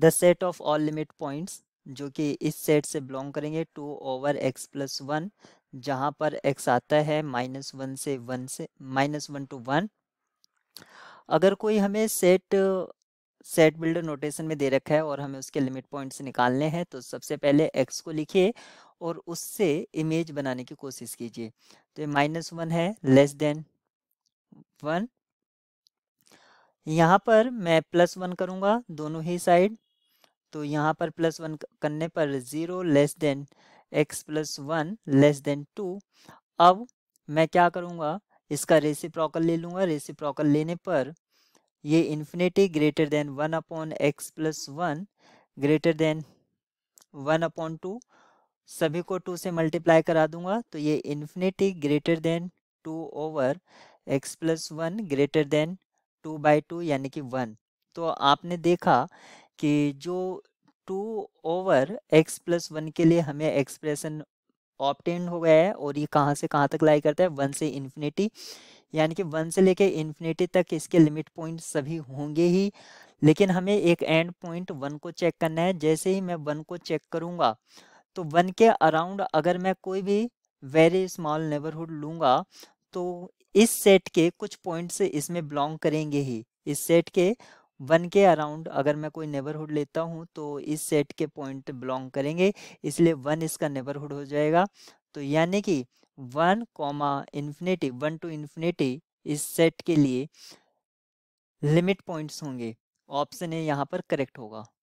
the set of all limit points जो कि इस सेट से बिलोंग करेंगे two over x plus one जहाँ पर एक्स आता है माइनस वन से वन से माइनस वन टू वन अगर कोई हमें सेट सेट बिल्डर नोटेशन में दे रखा है और हमें उसके लिमिट पॉइंट्स निकालने हैं तो सबसे पहले एक्स को लिखिए और उससे इमेज बनाने की कोशिश कीजिए तो माइनस वन है लेस देन वन यहाँ पर मैं प्लस वन करूँगा दोनों ही साइड तो यहाँ पर प्लस वन करने पर zero less than x plus one less than two अब मैं क्या करूँगा इसका रेसिप्रोकल ले लूँगा रेसिप्रोकल लेने पर ये infinity greater than one upon x plus one greater than one upon two सभी को टू से मल्टीप्लाई करा दूंगा तो ये infinity greater than two over x plus one greater than two by two यानी कि वन तो आपने देखा कि जो two over x plus one के लिए हमें एक्सप्रेशन ऑप्टेन हो गया है और ये कहाँ से कहाँ तक लाई करता है वन से इन्फिनिटी यानी कि वन से लेके इन्फिनिटी तक इसके लिमिट पॉइंट सभी होंगे ही लेकिन हमें एक एंड पॉइंट वन को चेक करना है जैसे ही मैं वन को चेक करूँगा तो वन के अराउंड अगर मैं कोई भी वेरी स्मॉल नेबरहुड लूँगा तो इस सेट के कुछ पॉइंट्स इसमें बिलोंग करेंगे ही इस सेट के वन के अराउंड अगर मैं कोई नेबरहुड लेता हूँ तो इस सेट के पॉइंट बिलोंग करेंगे इसलिए वन इसका नेबरहुड हो जाएगा तो यानी कि one comma infinity one to infinity इस सेट के लिए लिमिट पॉइंट्स होंगे ऑप्शन ए यहाँ पर करेक्ट होगा